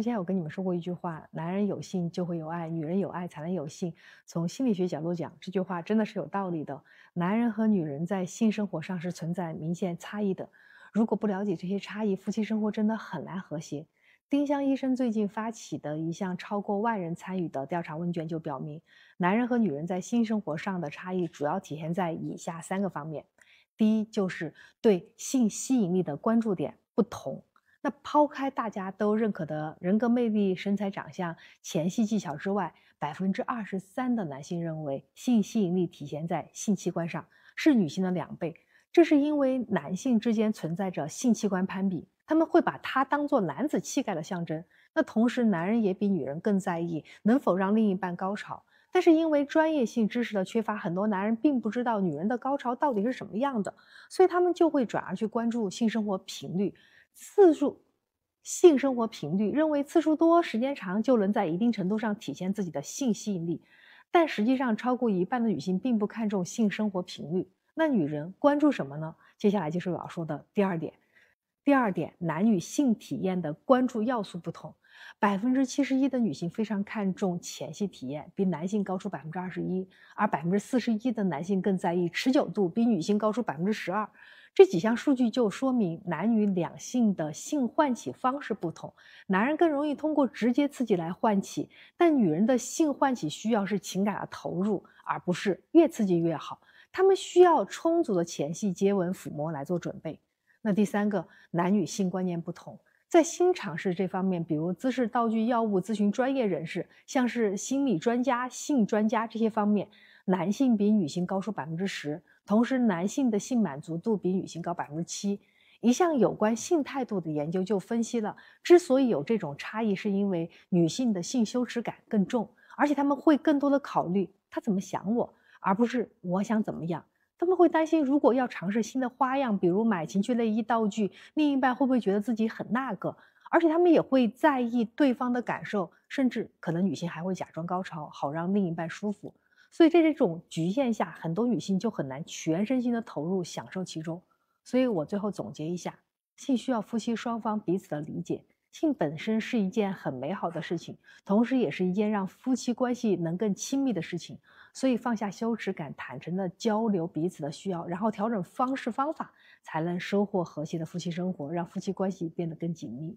之前我跟你们说过一句话：男人有性就会有爱，女人有爱才能有性。从心理学角度讲，这句话真的是有道理的。男人和女人在性生活上是存在明显差异的。如果不了解这些差异，夫妻生活真的很难和谐。丁香医生最近发起的一项超过万人参与的调查问卷就表明，男人和女人在性生活上的差异主要体现在以下三个方面：第一，就是对性吸引力的关注点不同。那抛开大家都认可的人格魅力、身材、长相、前戏技巧之外，百分之二十三的男性认为性吸引力体现在性器官上，是女性的两倍。这是因为男性之间存在着性器官攀比，他们会把它当做男子气概的象征。那同时，男人也比女人更在意能否让另一半高潮。但是因为专业性知识的缺乏，很多男人并不知道女人的高潮到底是什么样的，所以他们就会转而去关注性生活频率。次数、性生活频率，认为次数多、时间长就能在一定程度上体现自己的性吸引力，但实际上，超过一半的女性并不看重性生活频率。那女人关注什么呢？接下来就是我要说的第二点。第二点，男女性体验的关注要素不同。百分之七十一的女性非常看重前戏体验，比男性高出百分之二十一；而百分之四十一的男性更在意持久度，比女性高出百分之十二。这几项数据就说明男女两性的性唤起方式不同，男人更容易通过直接刺激来唤起，但女人的性唤起需要是情感的投入，而不是越刺激越好。他们需要充足的前戏、接吻、抚摸来做准备。那第三个，男女性观念不同。在新尝试这方面，比如姿势、道具、药物咨询专业人士，像是心理专家、性专家这些方面，男性比女性高出百分之十。同时，男性的性满足度比女性高百分之七。一项有关性态度的研究就分析了，之所以有这种差异，是因为女性的性羞耻感更重，而且他们会更多的考虑他怎么想我，而不是我想怎么样。他们会担心，如果要尝试新的花样，比如买情趣内衣、道具，另一半会不会觉得自己很那个？而且他们也会在意对方的感受，甚至可能女性还会假装高潮，好让另一半舒服。所以在这种局限下，很多女性就很难全身心的投入享受其中。所以我最后总结一下，性需要夫妻双方彼此的理解。性本身是一件很美好的事情，同时也是一件让夫妻关系能更亲密的事情。所以放下羞耻感，坦诚地交流彼此的需要，然后调整方式方法，才能收获和谐的夫妻生活，让夫妻关系变得更紧密。